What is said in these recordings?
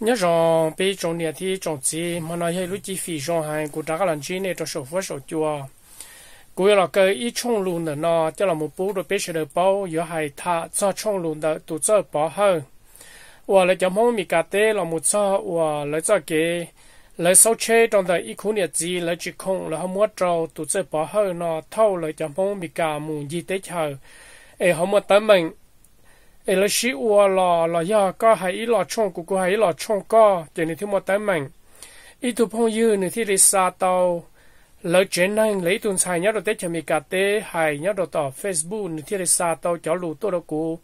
nhớ rằng bây trong nhà thì trong gì mà nói hay lúc chi phí rằng hàng của đã làm gì này trong số phước sổ chùa cụ là cái ít trồng luôn nữa nó cho là một bộ đồ bây giờ bao giờ hay thà cho trồng luôn đó tụ cho bỏ hơn và lại cho mong mi cà tê là một cho và lại cho cái lại sau chế trong đời ít khu nhà gì lại chỉ không là không muốn trâu tụ cho bỏ hơn nó thâu lại cho mong mi cà mù gì tới chờ ấy không muốn tới mình ấy là sĩ ua lò lò ya có chong của cô hay chong có để nên thiếu một tấm mình ít tu phong dư nên thì đi xa tàu lỡ chuyện lấy tuần xài nhớ đồ tết chả mi cà tê hay nhớ đồ tỏ facebook nên thì đi xa tàu chó tôi đó cũ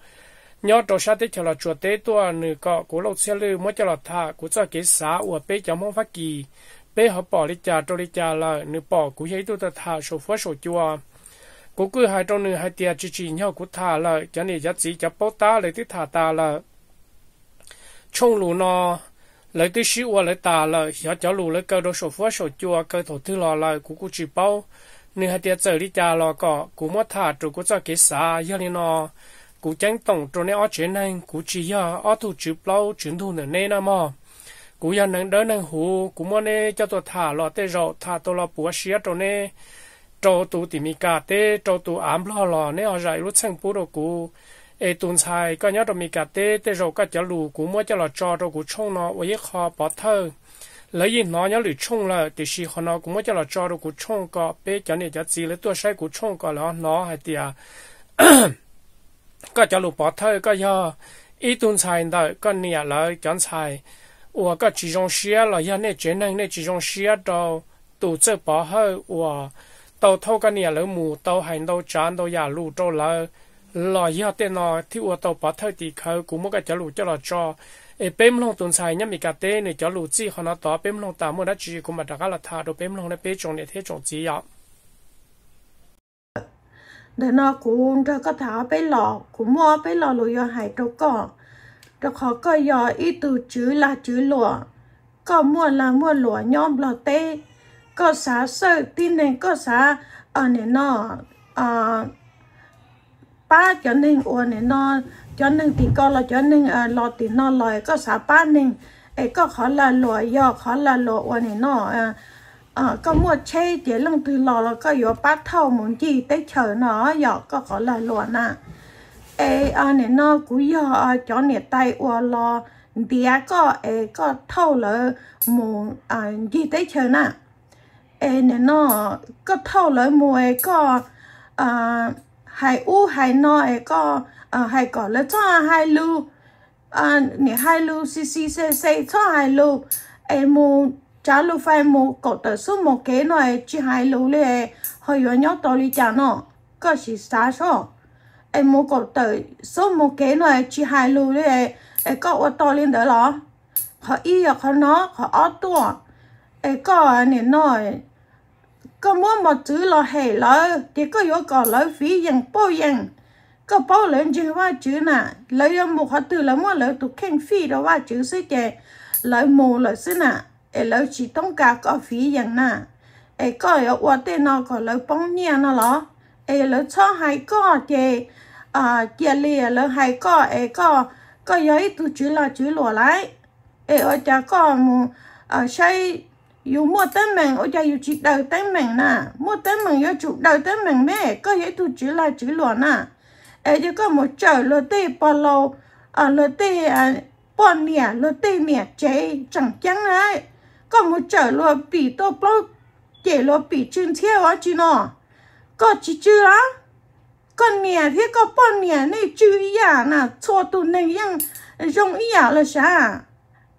nhớ đồ xa tết chả là chùa tết tôi nên có của lâu xe lư mới cho là thà của cho cái xã ua bê chả mong phát kỳ bê họ bỏ đi trà trôi đi trà là bỏ của giấy tôi ta thà số phó số chùa cô cứ hai trong nửa hai tia chỉ chỉ nhau của thả là cho nên giặt gì chả bao ta lấy tới thả ta là trong lù nó lấy tới sĩ qua lấy ta là giờ cháu lù lấy cơ đồ sổ phua sổ chua cơ thổ thứ lò là của cô chỉ bao nửa hai tia giờ đi cha lò cọ của mất thả trụ của cho kế xa giờ này nó cú tránh tổng trong này ở trên này cú chỉ giờ ở thủ chụp lâu chuyển thu nửa nên mà cú giờ nắng đỡ nắng hú cú mua này cho tôi thả lò tê rồi thả tôi lò búa xía trong này cho tu thì mi cà tê cho tu ám lo lo nếu họ dạy lúc sang bố đồ cũ ê tuần sai có nhớ đồ mi cà tê tê rồi có chở lù cũ mua cho là cho đồ cũ chung nó với kho bỏ thơ lấy gì nó nhớ lù chung là thì xì họ nó cũng mua cho là cho đồ cũ chung có bé cho nên cho gì lấy tua sai cũ chung có là nó hay tiệt có chở lù bỏ thơ có nhớ ý tuần sai đó có nhà lời chọn sai ủa cái chỉ dùng xia là nhà nè chế năng này chỉ dùng xia đâu tụ chơi bỏ hơi ủa tàu thâu cái nhà lỡ mù tàu hành tàu chán tàu nhà lù tàu lỡ lò giờ tên nó thiếu ua tàu bỏ thời thì khơi cũng một cái chở lù cho lò cho ê bém lông tuần xài nhá mì cà tê này chở lù chi họ nó tỏ bém lông tạm mua đã chỉ cũng mà đã cả là thà đồ bém lông này bê trồng này thế trồng chỉ ạ để nó cũng cho có thả bê lọ, cũng mua bê lọ lù giờ hải trâu cỏ rồi khó coi giờ ít từ chữ là chữ lụa có mua là mua lụa nhom lò tê có xá sơ tin nên có xá ở ờ, nền nó ờ ba cho nên ở nền nó cho nên thì có là cho nên ờ lo thì nó lời có xá ba nên ấy có khó là lụa do khó là lụa ở nền nó ờ có mua chê để lòng từ lò là có yếu ba thâu muốn gì tới chờ nó do có khó là lụa nè ấy ở nên nó cũng do ờ, cho nên tay ở lo địa có ấy có thâu là muốn à ờ, gì tới chờ nè ê nè nó có thâu lời mùa có à hai u hai nó ấy có à hai có lấy cho hai lu à nè hai lu xì xì xì xì cho hai lu ê mù trả lu phải mù cổ tử số một kế nó ấy chỉ hai lu lê hơi yếu nhóc to đi chả nó có gì xa số ê mù cổ tử số một kế nó ấy chỉ hai lu lê ê có ô to lên đó họ y họ nó họ ó tua ไอ้ก่อนเนี่ยน้อย có mua một chữ là hề lỡ thì có yếu có lỡ phí dành bao dành có bao lớn chữ hoa chữ nà lấy ông một họ từ là mua lỡ tụ khen phí đó hoa chữ sẽ chè lỡ mù lỡ sẽ nà ê lỡ chỉ tông cả có phí dành nè, ê có yếu hoa tên nó có lỡ bóng nhẹ nó lỡ ê lỡ cho hai có chè à chè lìa lỡ hai có ê có có giấy tụ chữ là chữ lùa lại ê ở chả có mù à xây yêu mua tới mình ôi trời yêu chỉ đầu tới mình nè mua tới mình yêu chụp đầu tới mình mẹ có thể tu chỉ là chữ luôn nè ấy chứ có một trời lô tê bò lô ở lô tê à bò nè lô tê nè chế chẳng chẳng ai, có một trời lô bị tô bò chế lô bị chân theo á chứ nọ, có chỉ chưa á con nè thế có bò nè này chữ ý à nè cho tu nè yang dùng ý à là sao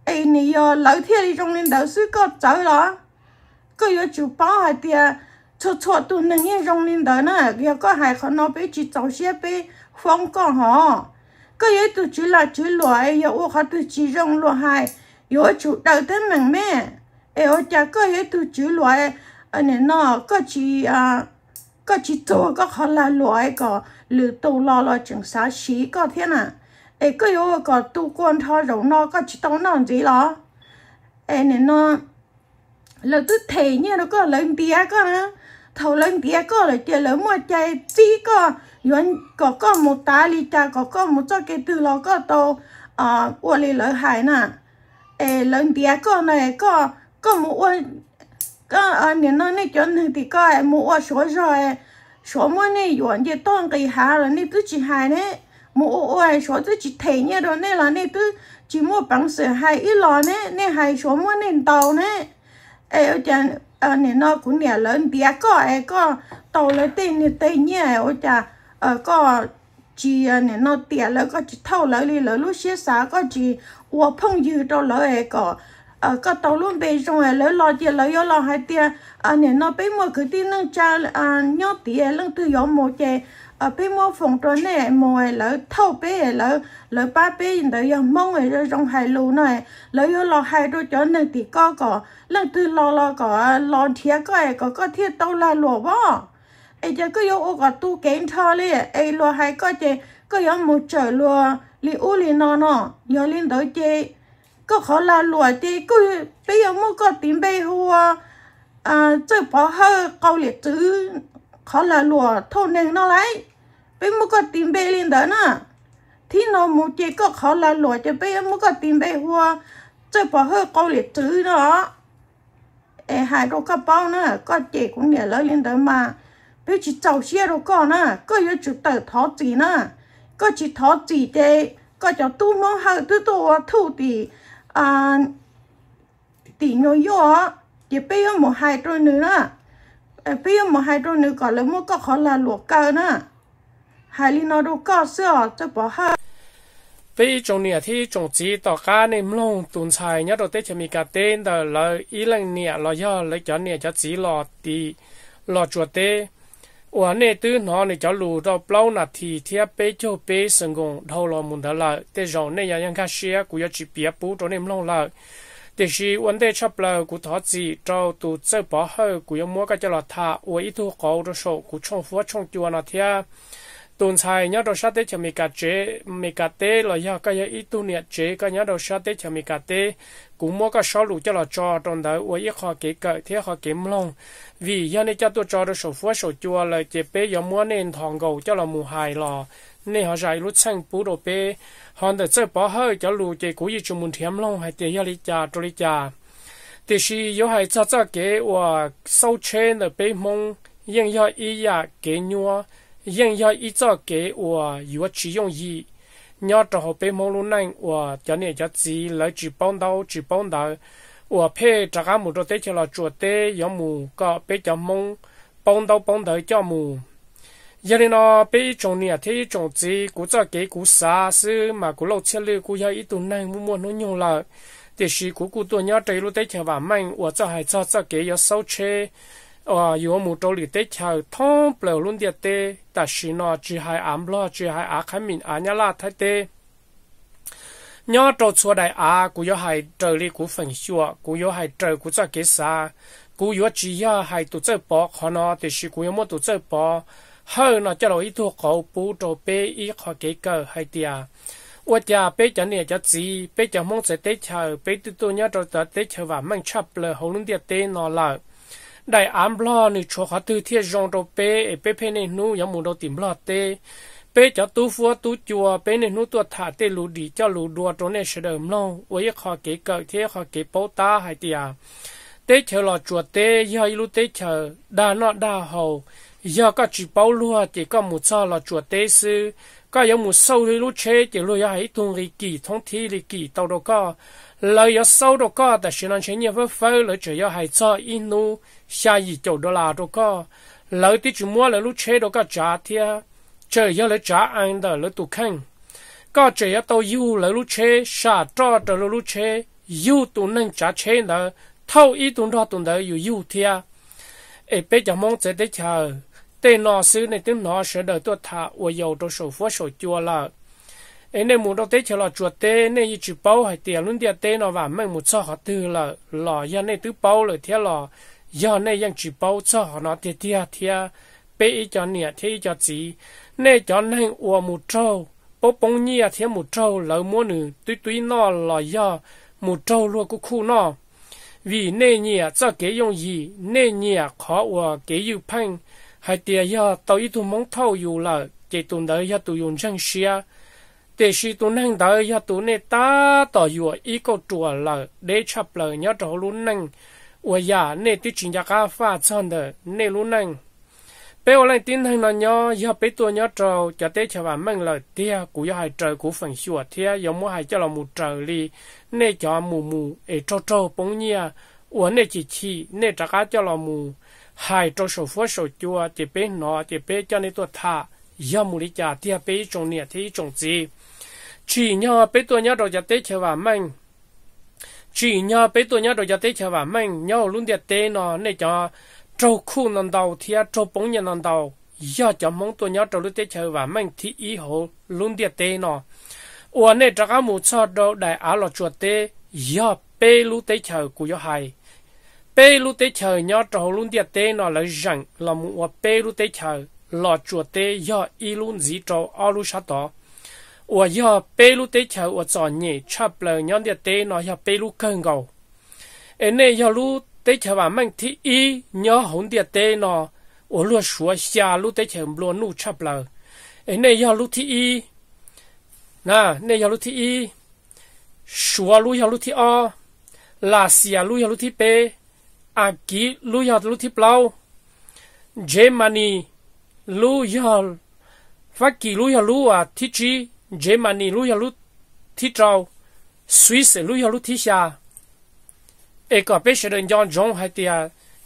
ai nè yo lỡ thiệt đi trong nên đầu sư có cháu đó cái yo chú bao hai tia cho cho tụ nên nghe trong nên đó nè yo có hai con nó bị chỉ cháu xe bị phong con họ có yo tụ chỉ là chỉ lúa ai yo ô khát tụ chỉ rong lúa hai yo chủ đầu thế mình mẹ ai ô cha có yo tụ chỉ lúa ai anh nó có chỉ à có chỉ tổ có khó là lúa ai có lửa tụ lo lo chẳng sao xí cái thế à ấy có yếu có tu quan thọ rổ nó có chỉ tao nó gì đó ấy nên nó là tôi thấy nó có lần tía có nữa thầu lần tía có là tiền lớn mua chạy chỉ có yuan có có một tá li ta có một cho cái từ lo có tàu à ờ, uo li lỡ hải nè ấy lần tía có này có có một uo có à ờ, nên nó này cho nên thì một uo số rồi số mà này thì toàn cái hà rồi này tôi chỉ hai này mua ai số tôi chỉ thấy nhá đó nên là nên tôi chỉ mua bằng sữa hai ít lò nè nên hai số mua nên tàu nè ê chả à ờ, nên nó cũng nè lớn tía có ai có tàu lấy tên nè tên nhá ô chả ờ có chỉ ờ, nên nó tía lấy có chỉ thâu lấy đi lấy lúc xé xá có chỉ uống phong dư đâu lấy ai có ờ có tàu luôn bê rong ấy lỡ lo tiền lỡ do lo hai tiền à ờ, nè nó bê mua cái tin nâng cha à ờ, nhớ tiền lưng từ gió mồ chè à ờ, bê mua phòng tròn này mồ ấy lỡ thâu bê ấy lỡ lỡ ba bê nhìn tới gió mông ấy rồi trong hai lù này lỡ do lo hai đôi chó nâng thì có có lưng từ lo lo có lo thiệt có ấy có có thiệt tàu là lùa bó ấy giờ cứ yêu có tu kén thơ li ấy lùa hai có chè cứ yêu một trời lùa li u li nó nó yêu lên tới chè ก็เขาลาหลวยตีกูไปยังมุก็ติมไปหัวอ่าเจ้าพอเฮอเกาหลีจื้อเขาลาหลวเท่นเองน้อนไรไปมุก็ติมไปลินเดน่ะที่นอมูเจก็เขาลาหลวยจะไปยังมุก็ติมไปหัวเจ้าพอเฮอเกาหลีจื้อเนาะเอหายรถกระเป๋าน่ะก็เจกูงเนี่ยแล้วลินเดมาไปจิเจ้าเชี่ยรถก็น่ะก็ยังจุดเติ์ท้อจีน่ะก็จิท้อจีเจก็จะตู้มองเฮอตัวตัวทูตีอัตีนอยโยะเดี๋ยวไปยมหายตัวนึงนะไปยมหายตัวนึงก่อนแล้วมก็ขอลาหลวกกันนะหายลีนอดูก็เสียจะบอกให้ปีจงเนี่ยที่จงจีต่อการในมลงตุนชายเนี่ยเราได้จะมีการเต้นแต่ละอีหลังเนียเราย่อเลยจอนเนี่ยจะจีหลอดตีหลอดจวดเต้我那对哪里叫路到不老那天天被就被成功偷了门头了，但让那样人看些古要去别不着你们弄了。但是问题出不了古他子，找到走不好古要摸个叫了他，我一头搞着手古冲火冲掉那天。tuần sai nhớ đầu sát tết cho mình cà chế mình cà tê là do cái ít tu niệm chế cái nhớ đầu sát tết cho mình cà tê cũng mua cái số lũ cho là cho trong đời uý ít họ kể cỡ thế họ kiếm long vì do này cho tôi cho được số phước số chua là chế bé do mua nên thòng gầu cho là mù hài lo nên họ dạy lúc sang bù đồ bé họ được chơi bỏ hơi cho lũ chế cũ gì chung muốn thêm long hay tiền do lý trà cho lý trà thì khi hay cho cho cái và sau trên là bé mong nhưng do ý ya cái nhua 应要依照给我有去用意，要做好被某路人我叫你叫子来去帮到去帮到，我配这个木头得去了做得要木个被叫梦帮到帮到叫木，因为呢被种呢提种子古早给古啥是嘛古老吃了古要一顿人木木弄用了，但是古古多要这路得去玩慢，我这还早早给要收车。ờ yo mu to li te cha thong ple luôn dia te ta shi no chi hai am lo chi hai a khai min a nya la thai te nhỏ trâu chua đại a cú yo hai trời li cú phần xua cú yo hai trời cú cho kế sa cú yo chỉ yo hai tu chơi bỏ khó nó thì chỉ cú yo mua tụ chơi bỏ hơn nó cho rồi thu cầu bù trâu bé ý khó kế cờ hai tia 我家北疆呢叫鸡，北疆梦在地球，北地多鸟在在地球吧，门吃不了，喉咙点点闹了。đại ám lo ni cho khá tư thiết dòng đầu bê bê e bê này nu yếm mù đầu tìm lo tê bê cho tu phúa tu chùa bê này nu tu thả tê lù đi cho lù đùa trong này sẽ đầm lâu với khó kể cỡ thế khó kể bố ta hay tiề à. tê chờ lò chùa tê giờ lù tê chờ đa nọ đa hầu giờ có chỉ bao lúa chỉ có một sao lò chùa tê sư có yếm một sâu lù chế chỉ lù yếm hãy tung kỳ thông thi kỳ tàu đâu có lời yo sâu đồ co ta xin anh xin nhiều với phơi lời chỉ yo hay cho inu xa gì chỗ đô là đồ co lời tí chỉ mua lời lúc chế đồ co trả thia chỉ yo lời trả anh đó lời tụ khăn có chỉ yo tàu yêu lời lúc chế xa cho đồ lời lúc chế yêu tụ nâng trả chế đó thâu ý tụ đó tụ đó yêu yêu thia ê bây giờ mong sẽ để chờ tên nọ sư này tiếng nọ sẽ đợi tôi thả ôi yêu đồ sổ phố sổ chua là anh em muốn đâu tế chờ là chuột tế nên như chịu bao hay tiền luôn tiền tế nó và mình một cho họ từ là lò giờ này tứ bao rồi thế là giờ này ยัง chịu bao cho họ nó tiền tiền tiền bé cho nè thế cho chị nè cho nên uo một trâu bố bông nhia thế một trâu lỡ mua nữ tuy tuy nó lò giờ một trâu luôn cũng khu nó vì nè nhia cho gì nè nhia khó uo cái yêu phanh hay tiền giờ tao ít tu mong thâu yêu là chỉ tu đợi giờ tu dùng chân xia แต่ชีตัวนั่งเดียยตัวเนี่ยตาต่ออยู่อีกตัวเลยได้ชับเลยยอดหัวลุ้นนั่งอวยาเนี่ยที่จริงจะก้าฟ้าซ้อนเดเนี่ยลุ้นนั่งเป้อะไรติ้นทางนอนยอยอไปตัวยอดเราจะเตะชาวบ้านเลยเตี้ยกูอยากให้เจอกูฝังชัวเทียยอมว่าให้เจ้าเราหมู่เจอลีเนี่ยจอหมู่หมู่เอโจโจปงเนี่ยอวนเนี่ยจีชีเนี่ยจะก้าเจ้าเราหมู่ให้โจโฉฟัวโฉจัวจะเป็นหนอจะเป็นเจ้าในตัวท่ายามุริจาที่ไปจงเนี่ยที่จงจีจีเนี่ยไปตัวเนี่ยเราจะเตะเชว่ามันจีเนี่ยไปตัวเนี่ยเราจะเตะเชว่ามันเนี่ยลุ่นเดียเตะเนาะเนี่ยจะโจคู่นันดาวเทียโจปงเนี่ยนันดาวยาจะมองตัวเนี่ยเราลุ่นเตะเชว่ามันที่อีโหลุ่นเดียเตะเนาะวันเนี่ยจะก้ามูชอดเราได้อาหลอจวดเตะยาไปลุ่นเตะเชกูยหาย bê lu tế chờ nhỏ trò luôn địa tế nó là rằng là một bê lu tế chờ lò chùa tê yo y luôn dí trâu ao lu sát tỏ ủa yo bê lu tê chờ ủa trò nhỉ chập lờ nhon địa tê nó do bê lu cơn gầu em này yo lu tê chờ bà mang thị y nhớ hổng địa tê nó ủa lu sủa xa lu tê chờ lu nu chập lờ em này yo lu thị y nà này yo lu thị y súa lu do lu thị o là xia lu do lu thị bê a kí lu do lu thị blau Germany lu yol ki lu yol lu à thi chi Germany lu yol lu thi trâu Swiss lu yol lu thi xa e có bé sẽ đơn giản giống hay tiệt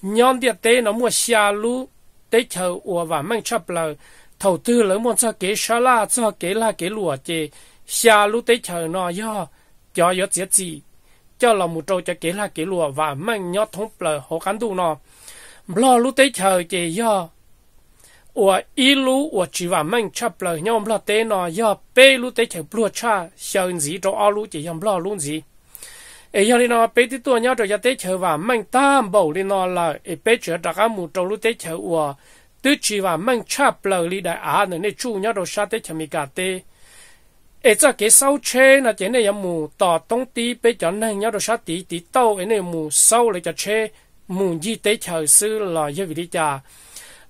nhóm tiệt tế nó mua xa lu tế chờ ủa và mang chấp lời thầu tư lớn muốn cho kế xa la cho kế la kế lùa chê xa lu tế chờ nó do cho yo tiệt gì cho là một trâu cho kế la kế lùa và mang nhót thông lời hồ cán tu nó lo lu tế chờ chê do lu chỉ nó cha và 我一路我只话们吃不了，要不了得呢，要白路得吃不了吃，小子做二路就要不了路子。哎呀哩呢，白的多鸟就要得吃话们担保哩呢了，哎白吃大家木走路得吃我，都只话们吃不了哩的啊，那那猪鸟都杀得吃米家的。ai cho cái sau che là cái này mù tỏ tông tí bây giờ nên nhau đồ sát tí tí tàu ấy này mù sau lại cho che mù gì tế chờ sư là như vậy đi chả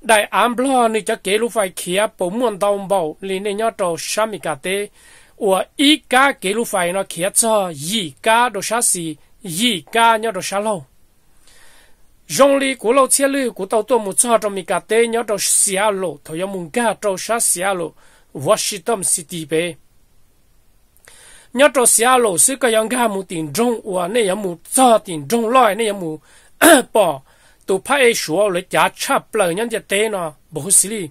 đại am lo ni cho kế lu phải kia bổ muôn đồng bầu li nên nhớ trâu sắm cả tế của ý cá kế lu phải nó kia cho ý cá đồ sát gì ý cá nhớ đồ sát lâu rong li của lâu chia lưu của tàu tôi một cho trong mi cả tê nhớ trâu xia lộ thôi mùng cá trâu sát xia lộ Washington City bé nhớ trâu xia lộ sư cái yang cá mu tiền trung của này yang mu cho tiền trung loại này yang mu bỏ tụ phải sửa lại giá chấp lại nhân giờ tê nó bố xí li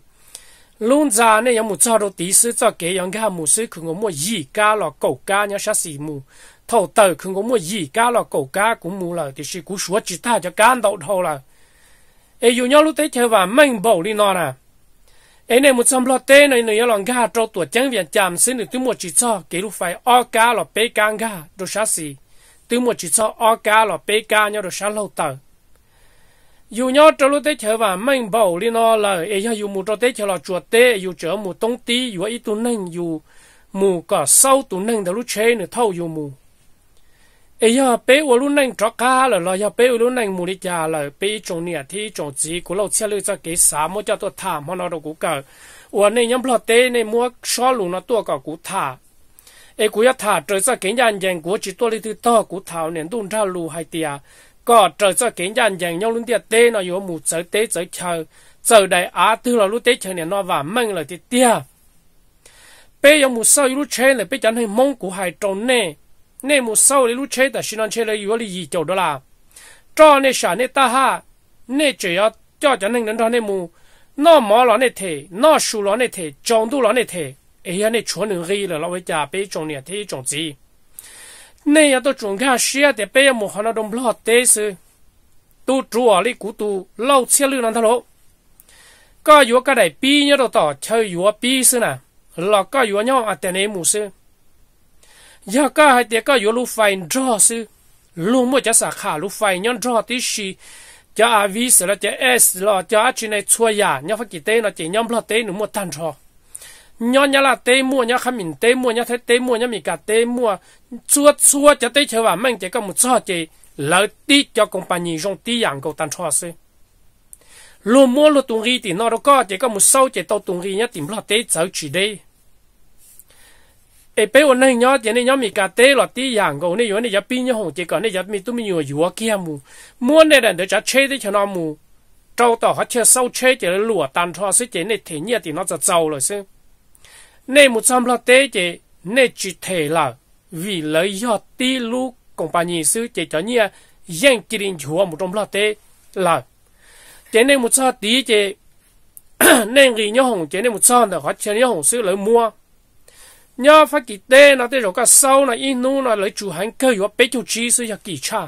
luôn e ra này có một chỗ đồ tí sư cho kế yang cái một sư không có mua gì cả là cổ cả những cái xì mù thầu tư không có mua gì cả là cổ cả cũng mù là thì sự cũng sửa chỉ ta cho cán đầu thầu là ai dù nhau lúc tới chơi và mình bảo đi nó nè ai này một trăm lọ tê này nữa là ga trâu tuổi chẳng viện chạm xin được tôi một chỉ cho cái lúc phải o cả là bê cá ga đồ sát xì tôi một chỉ cho o cả là bê cá nhớ đồ sát lâu tư dù nhau trở lúc và mình bảo đi nó là ấy ha dù mù cho là chuột tế dù chở mù tông tí dù ấy tụ nâng dù mù cả sau tụ nâng đó lúc chế nữa thâu dù mù ấy ha bé ở lúc nâng trọ cá là là ha bé ở lúc nâng mù đi chả là bé trồng thì trồng gì của lâu xe lưu cho cái xá mua cho tôi thả mà nó đâu cũng cờ ở này nhắm lo tế này mua xóa lù nó tua cả cũng thả ấy cũng thả trở ra cái nhà nhà của chỉ tôi đi từ to cũng thảo đun ra lù hai tia có trời cho kiến gian dành nhau luôn tiệt tê nó yếu mù trở tê trở chờ trở đại á tư là lúc tê chờ này nó và mang là tiệt tia bây giờ mù sau yếu chế này bây giờ hơi mong của hai tròn nè nè mù sau yếu chế ta xin ăn chế là yếu là gì chỗ đó là cho nè xả nè ta ha nè chơi à cho cho nên nên cho nè mù nó mò là nè thể nó sù là nè thể tròn tu là nè thể ấy nè chuẩn người là nó bây giờ bây tròn nè thế tròn gì nay à tôi chuẩn cả xe để bây giờ một hàng đồng lót tế sự tu chùa lý cụ tu lâu xe lưu năng thà lộ có yếu cái đại bi nhớ đồ tỏ chơi yếu bi sự nè là có yếu nhau à tên em mù sự giờ có hai tiếng có yếu lu phai draw sự luôn mới cho sạc khả lu phai nhon draw tí xì cho avis là cho s là cho chỉ này chua yà nhau phải kí tế nó chỉ nhau lót tế nó mua tan cho nhỏ nhá là tê mua nhá khăm mình tê mua nhá thế tê mua nhá mình cả tê mua chua chua cho tê chơi và mang chỉ có một số chỉ lợi tí cho công company trong tí yàng cầu tan cho xí luôn mua luôn tung ghi thì nó đâu có chỉ có một số chỉ tàu tung ghi nhá tìm lo tê cháu chỉ đây ai bây giờ này nhá chỉ này nhá mình cả tê là tí yàng cầu này giờ này giờ pin nhá hồng chỉ còn này giờ mình tụi mình nhiều nhiều kia mù mua này là để cho chơi để cho nó mù trâu tàu họ chơi sâu chơi chỉ là lùa tan cho xí chỉ này thế nhá thì nó sẽ giàu rồi xí nên một trăm lọ tế chế nên chỉ thể là vì lấy do tí lu công bà nhị sư chế cho nhia dân chỉ định chúa một trăm lọ tế là chế nên một trăm tí chế nên gì nhau hồng chế nên một trăm là họ chế nhau hồng sư lấy mua nhau phát kỳ tế nó tế rồi cả sau là yên nu là lấy chủ hành cơ yếu bé chủ chi sư là kỳ cha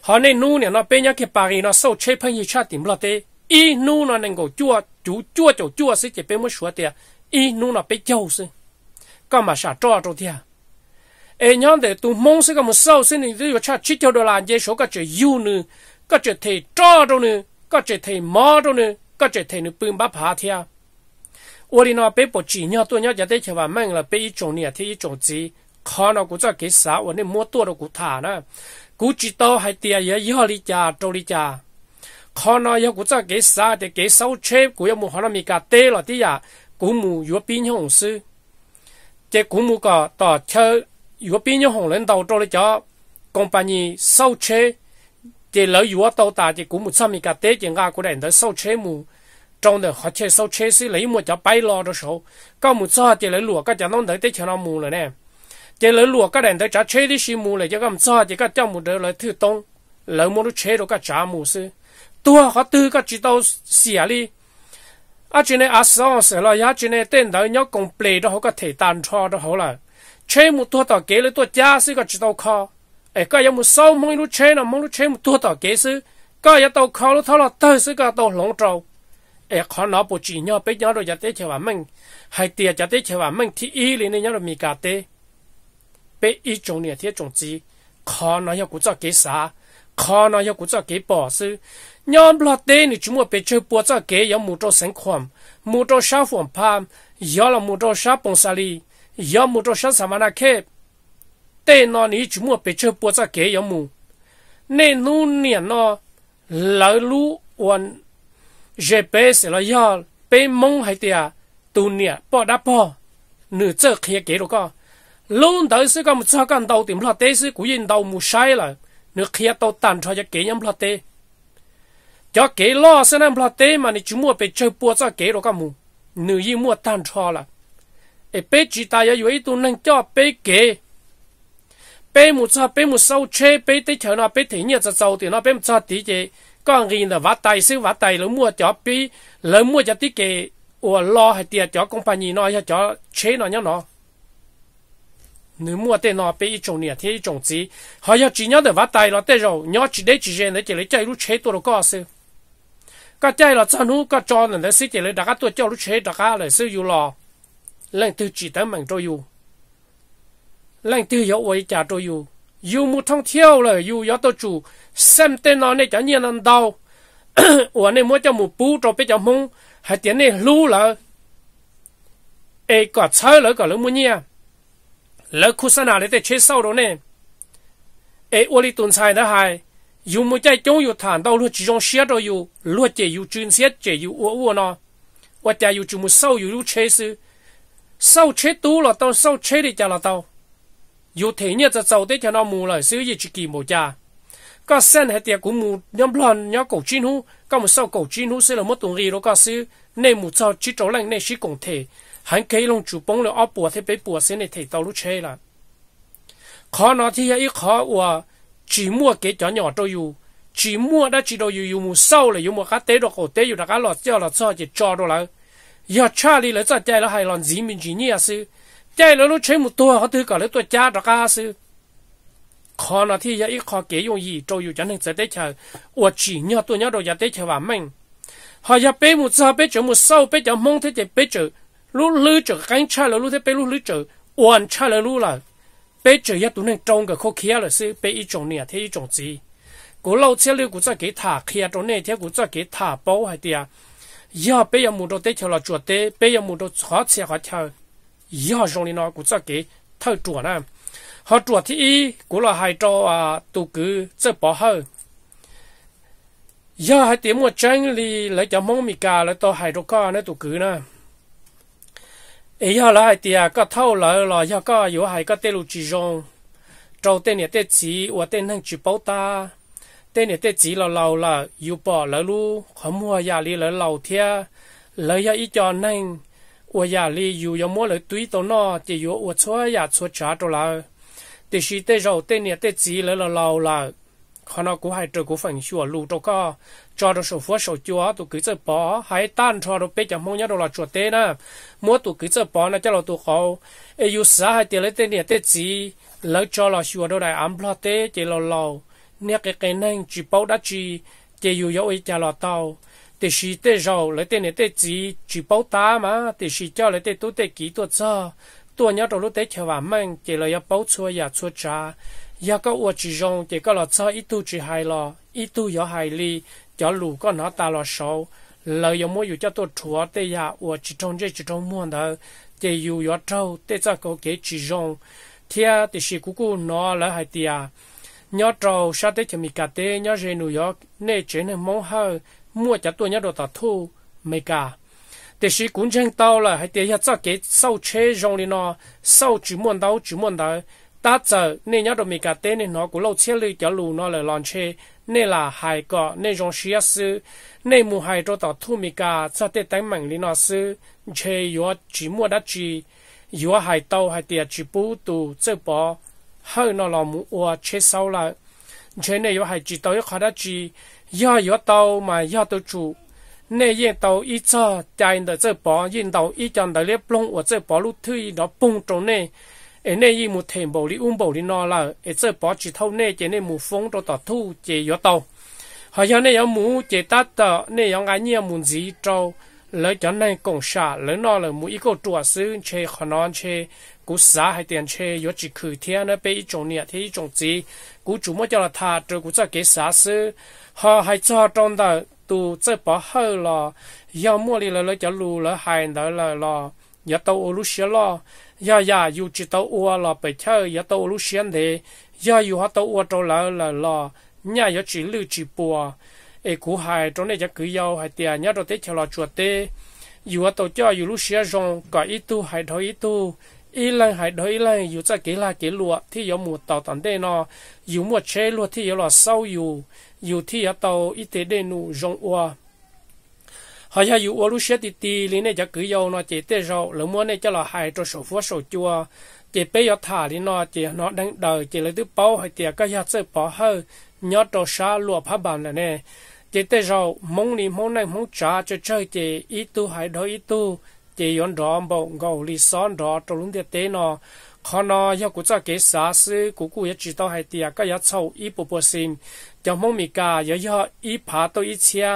họ nên nu nè nó bé nhau cái bà gì nó sâu chế phân như cha tìm lọ tế yên nu nó nên gọi chua chú chua chầu chua sư chế bé mới sửa tiền ý nu nó bị châu sư có mà xả trò trò thia ê nhóm để tụ mong sư có một sâu sư này tôi cho chỉ cho đồ làm gì số có chỉ yêu nữa có chỉ thầy trò đâu nữa có chỉ thầy mò đâu nữa có chỉ thầy nữa bưng bắp hà thia ủa đi nó bị bỏ chỉ nhau tôi nhớ giờ đây chỉ vào mang là bị chồng nhà thì chồng gì khó nó cũng cho cái xã ủa nên mua tua đâu cũng thả nữa cú chỉ to hay tiền giờ giờ đi cha trâu đi cha khó nó giờ cũng cho cái xã để cái sâu chép của một họ nó mi cà tê là tí à 古墓若边红书，这古墓个到车若边有红人到做了叫，公办你收车，这楼若到大这古墓上面个得人家过来的收车墓，装的好车收车是雷么叫白老的时候，搞墓做这来落个叫弄得得全了墓了呢，这来落个人的叫车的是墓了，这个墓做这个叫墓的来推动，楼么都车都个炸墓是，多好多个知道是啊哩。啊，今日阿桑死了，呀，今日等到要公背的好个提单车的好了，全部多到给了多家是个知道靠，哎，个要么少蒙路全了，蒙路全部多到给是，个要到靠了他了，都是个到龙舟，哎，看老不只要被人了也得千万门，还得也得千万门，第一年的人了米家的，被一种年天种子，看那要古早给啥？khó nó yêu của cho kế bỏ sư nhóm lo tê thì chúng một bé chơi bùa cho kế yêu mù trâu sánh khoảm mù trâu sao phỏng phàm yêu là mù trâu sao bông xa li, yêu mù trâu sao xà mà nà khê tê nó ní chúng một bé chơi bùa cho kế yêu mù nên nu niệm nó lỡ lũ uẩn GPS là yêu bé mong hay tiệt, tu niệm bỏ đá bỏ nửa chợ khía kế rồi co, luôn tới sư có một sao cần đầu tìm lo tê sư của yên đầu mù sai rồi nếu khi tàu tàn cho cái nhắm lo tê cho cái lo sẽ nằm lo tê mà nếu chú mua về chơi bùa cho cái rồi các mù nếu như mua tàn cho là e bé chỉ ta ya yu ấy tu nâng cho bé kế pe mu cha pe mu sau che pe tê chờ nó pe thể nhiệt cho sau thì nó bé mu sao tí chế con gì là vắt tay xíu vắt tay rồi mua cho pe rồi mua cho tí kế ủa lo hay tiệt cho công ty nó cho chế nó nhá nó nếu mua tiền nó bị trồng nè thì trồng gì họ giờ chỉ nhớ được vắt tay nó tới rồi nhớ chỉ để chỉ riêng để chỉ lấy chơi lúc chế tôi đâu có sự cái chơi là cho nó cái cho nên để xí chỉ lấy đặt cái tôi cho lúc chế đặt cái là sử dụng lò lên từ chỉ tới mình cho yêu lên từ yếu với trả cho yêu yêu muốn thông thiếu rồi yêu yếu tôi chủ xem tên nó này chả nhiên ăn đau ủa này mua cho một bú cho biết cho mông hay tiền này lú là ai có chơi lỡ có lỡ mua nhia แล้วคุสนาเลยแต่เชสเศร้าเนี่ยเอวลิตุนชายนะฮายยูมุใจจงอยู่ฐานเต้าลู่จีจงเชียดอยู่ลู่เจอยู่จืนเสียเจอยู่อ้วอ้วเนาะว่าจะอยู่จุมุเศร้าอยู่ลู่เชสเศร้าเชตู้หรอเต้าเศร้าเชดิจ่าหรอเต้าอยู่เทียเนี่ยจะเจ้าได้จะนอมูเลยซื้อยี่จิกีโมจ่าก็เส้นให้เตียกูมูย้อมบลอนย้อมกูจีนหูก็มุเศร้ากูจีนหูเสียละมดตรงรีแล้วก็ซื้อในหมู่เจ้าชิโจแรงในชิกงเท hắn cái lông chủ bông là ở bùa thế bé bùa xin để thầy tàu lúc chơi là khó nó thì ấy khó và chỉ mua cái chó nhỏ cho dù chỉ mua đã chỉ đâu dù dù mua sâu là dù mua cá tế đồ cổ tế dù đã cá lọt cho lọt cho chỉ cho đồ là giờ cha đi lấy cho chơi là hay làm gì mình chỉ nhia sư chơi là lúc chơi một tua họ tư cả lấy tua cha đó cá sư khó nó thì ấy khó cái dùng gì cho dù chẳng hình sẽ tế chờ và chỉ nhỏ tua nhỏ đồ giờ tế chờ và mình họ giờ bé một giờ bé chờ một sâu bé chờ mông thế thì bé chờ lu lư chở cánh cha là lúc thế bé lu lư chở oan cha là lúc là bé chở ya tụi nên trông cái khó khía là sự bé ít trồng nè thế ít trồng gì cú lâu xe lưu cú cho cái thả khía trồng nè thế cú cho cái thả bao hay tiệt ya bé ya muốn đồ tế theo là chuột tế bé ya muốn đồ khó xe khó theo ya trồng nó cú cho cái thơ chuột nè họ chuột thì y cú là hai trò à tụ cứ chơi bao hơi ya hai tiếng một tranh thì lấy cho mong mì cà lấy to hai trò cá này tụ cứ nè ấy họ lại thì à có thâu lỡ là họ có yếu hay có tên lục chỉ trâu tên này tên chỉ và tên hàng chỉ bảo ta tên này tên chỉ là lâu là yếu bỏ lỡ lu mua nhà li lỡ lâu thia lỡ nhà ít cho nên và nhà li yếu yếu mua lỡ túi tao nó chỉ yếu và xóa nhà xóa trả cho lỡ thì chỉ tên rồi này tên chỉ là lâu là họ nó cũng hay chơi cũng phần chùa lù cho co cho đồ sổ phúa sổ chùa tụ cứ chơi bỏ hay tan cho đồ bé chẳng mong nhớ đồ là chùa tê na mua tụ cứ chơi bỏ na cho là tụ khẩu ai yêu xá hay tiền lấy tên địa tê gì lấy cho là chùa đồ đại ám lo tê chỉ lo lo nè cái cái nang chỉ bao đã chỉ chỉ yêu yêu ấy chả lo tao tê xí tê rầu lấy tên địa tê gì chỉ bao ta mà tê xí cho lấy tên tụ tê kỹ tụ cho tụ nhớ đồ lúc tê chờ vả mang chỉ là yêu bao chùa nhà chùa cha giờ có ua chỉ dùng chỉ có là cho ít tu chỉ hài lo ít tu giờ hài li cho lù có nó ta lo sâu lời giờ mỗi dù cho tôi chúa tê ya ua chỉ trong chơi chỉ trong mua đó chỉ dù giờ trâu tê cho có cái chỉ dùng thia thì sĩ cú cú nó là hài tia nhớ trâu sao tê chỉ mi cả tê nhớ rê nu giờ nê chế nê mong hơ mua cho tôi nhớ đồ ta thu mấy cả thì sĩ cũng chẳng tao là hài tia ya cho cái sau chế dùng đi nó sau chỉ mua đâu chỉ mua đâu ta giờ nên nhớ được mì cà tên nên nó cũng lâu chia lư cho lù nó là lon chê nên là hai cọ nên dòng xia sư nên mù hai cho tỏ thu mì cà sa tên tánh mảnh lý nó sư chê yếu chỉ mua đá chỉ yếu hai tàu hai tiệt chỉ bú tù chê bó hơi nó là mù ua chê sau là chê nên yếu hai chỉ tàu yếu khó đá chỉ yếu yếu tàu mà yếu tàu chủ nên yên tàu ít cho chạy được chê bó yên tàu ít cho đời liếp lông của chê bó lúc thứ đó bùng trống này ê nè y mù bầu đi um bầu đi no là ê sơ bỏ chỉ thâu nè chế nè mù phong đồ tỏ thu chế yếu tàu họ cho nè yếu mù chế tát tờ nè yếu ngã nhiều mù gì trâu lỡ cho nè cổng xả lỡ no là mù ý cầu trùa sư à chê khó non chê cú hay tiền chê yếu chỉ khử thiên nè bê ý nè thế ý chồng gì chủ mô cho là thà trừ cú cho kế xá sư họ hay cho trong tờ tu chế bỏ hơi là yếu mua đi lỡ lỡ cho lù lỡ hay lỡ lỡ lỡ tàu ô lù xế lỡ ya ya yu chỉ tàu ua là bị chơi ya tàu lu xiên thế ya yu ha tàu ua tàu là là là nhà ya chỉ lưu chỉ bùa e cú hài trong này ya cứ yao hai tiền nhà rồi thế chờ là chuột tê yu ha tàu cho yu lu xiên rong cả ít tu hai thôi ít tu ít lần hai thôi ít lần yu cho kỹ la kỹ lụa thì yu mua tàu tận đây nó yu mua chế lụa thì yu là sau yu yu thì ya tàu ít thế đây nu rong ua họ cho dù ô lúc xe tì tì lý này cho cứ dâu nó chỉ tê rau lỡ mua này cho là hai cho số phúa số chua chỉ bây giờ thả đi nó chỉ nó đang đợi chỉ lấy thứ bao hay tiệt cái hạt sữa bỏ hơi nhớ đồ xa lụa phá bàn là nè chỉ tê rau mong đi mong này mong trả cho chơi chỉ ít tu hay đôi ít tu chỉ yon đó bộ gầu lì son đó cho luôn tiệt tế nó khó nó yêu của cha kế xã sư của cụ chỉ tao hay tiệt cái hạt sâu ít bộ bộ sim cho mong mì cả yêu yêu ít phá tôi ít chia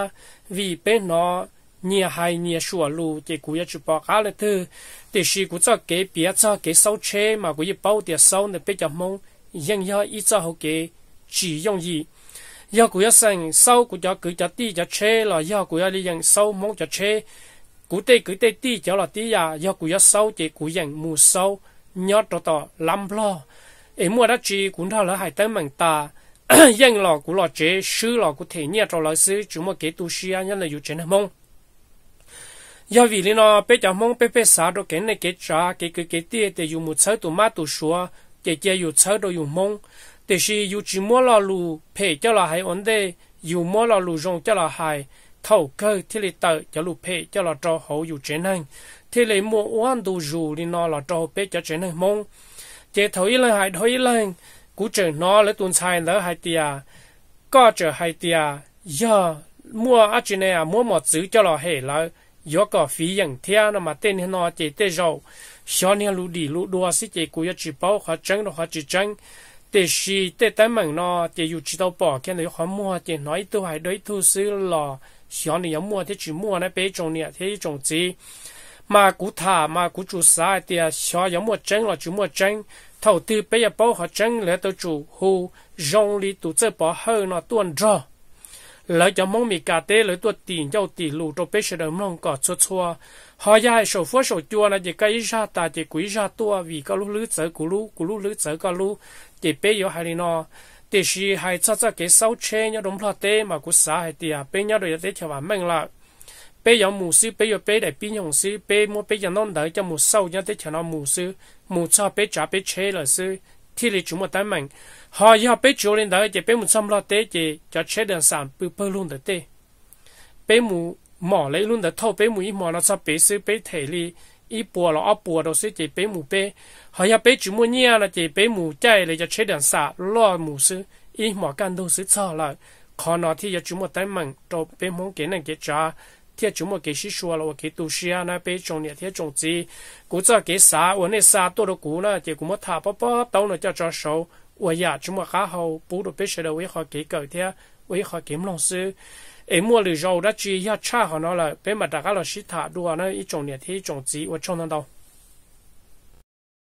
vì bên nó nhiều hay nhiều số lu thì cú ya chụp bọc là thứ thì si cú cho cái bia cho cái sâu chế mà cú ya bao tiền sâu nên bây giờ mong yên ya ít cho hậu kế chỉ dùng gì ya cú ya sinh sau cú cho cứ cho ti cho chế là ya cú ya đi yên sâu mong cho chế cú để cú để ti cho là ti ya ya cú ya sâu thì cú yên mua sâu nhớ cho to lắm lo em mua đã chỉ cũng thao là hai tới mình ta yên lọ, cú lọ, chế sư lò cú thể nhia cho lò sư chúng mà kế tu sĩ nhân là dù chế mong do vì lý nó bé cháu mong bé bé xả đồ cái này cái trà cái cái cái tia để dùng một sợi tụ má tụ xua để chơi dùng sợi đồ dùng mong để khi dùng chỉ mua là lù phe cho là hay ổn đây dùng mua là lù rong cho là hay thầu cơ thì lý tờ cho lù phe cho là cho hậu dùng chế này thì lý mua oan đồ dù lý nó là cho bé cho chế này mong chế thầu ý lên hay thầu ý lên cú chờ nó lấy tuần sai lỡ hay tia có chờ hay tia giờ mua ở trên này mua một chữ cho là hệ lại gió ko phí yang theo nó mà tên nó chỉ tê rau xó nha lũ đi lũ đua xí chỉ cú yo chỉ bao họ trắng nó họ chỉ trắng tê xì tê tái mảng nó chỉ dù chỉ tao bỏ cái này họ mua chỉ nói tôi hay đối thu xí lò xó này yo mua thế chỉ mua nó bé trồng nè thế trồng gì mà cú thả mà cú chủ sai thì xó yo mua trắng là chủ mua trắng thầu tư bây giờ bao họ trắng là tao chú hù rong li tụ chơi bỏ hơi nó tuôn rồi lỡ cho mong mì cà tê lỡ tua tiền dâu tỷ lù đồ bê sờ đầm lòng cỏ chua chua họ ya sổ phua sổ chua là chỉ cái ra ta chỉ quý ra tua vì có lúc lứa chở cú lú cú lú lứa chở có lú chỉ bê yếu hai nó thì si hai cho cha cái sáu chê nhau đúng lo tê mà cú xá hai tia à, bê nhau rồi tê theo bà mình là bê yếu mù sư bê yếu bê đại bê nhung sư bê mua bê yếu non đợi cho mù sâu nhau để cho nó mù sư mù cha bê trả bê chê là sư ที่เลยจุมตั้งมันหอยหอเป็ดจูเรนเดอจะเป็ดมุนซ้ำรอเตจะจะเช็ดเดินสามปื้อเปื้อลุ่นเดเตเป็ดมูหมอเลยลุ่นเดเท่าเป็ดมูอีหมอเราจะเป็ดซื้อเป็ดเทลีอีปัวเราเอาปัวเราซื้อจะเป็ดมูเป็ดหอยเป็ดจูมัวเนี่ยเราจะเป็ดมูใจเลยจะเช็ดเดินสามล่อหมูซื้ออีหมอกันดูซื้อซ้อเลยขอนอที่จะจุมตั้งมันตัวเป็ดมงเก๋นั่นเก๋จ้า thiết chúng một cái xí xua là cái tu sĩ na bé trồng nhà thiết trồng gì cũng cho cái xã ở nơi xã tôi đâu cũ là chỉ cũng mất thà bắp bắp tao nó cho cho sầu ở nhà chúng mà khá hậu bố đồ bé sẽ đâu ấy họ kỹ cầu thế ấy họ kiếm lòng sư ấy mua lì dầu đó chỉ ya cha họ nó là bé mà đã cả là xí thả đua nó ít trồng nhà thiết trồng gì ở trong đó đâu